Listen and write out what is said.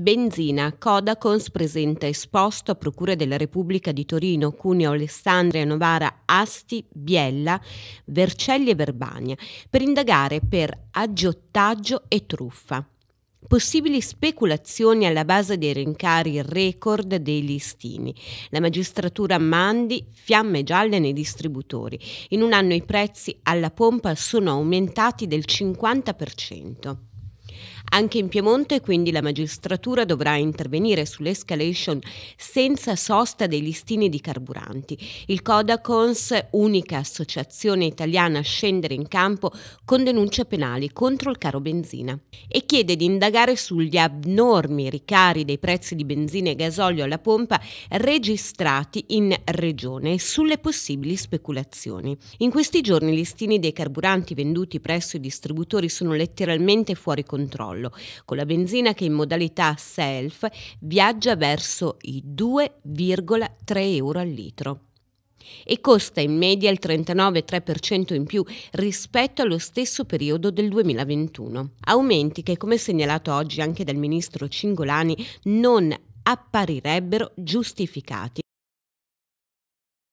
Benzina, Codacons presenta esposto a Procura della Repubblica di Torino, Cuneo, Alessandria, Novara, Asti, Biella, Vercelli e Verbania per indagare per aggiottaggio e truffa. Possibili speculazioni alla base dei rincari record dei listini. La magistratura mandi fiamme gialle nei distributori. In un anno i prezzi alla pompa sono aumentati del 50%. Anche in Piemonte quindi la magistratura dovrà intervenire sull'escalation senza sosta dei listini di carburanti. Il Codacons, unica associazione italiana a scendere in campo con denunce penali contro il caro benzina e chiede di indagare sugli abnormi ricari dei prezzi di benzina e gasolio alla pompa registrati in regione e sulle possibili speculazioni. In questi giorni i listini dei carburanti venduti presso i distributori sono letteralmente fuori controllo controllo, con la benzina che in modalità self viaggia verso i 2,3 euro al litro e costa in media il 39,3% in più rispetto allo stesso periodo del 2021. Aumenti che, come segnalato oggi anche dal ministro Cingolani, non apparirebbero giustificati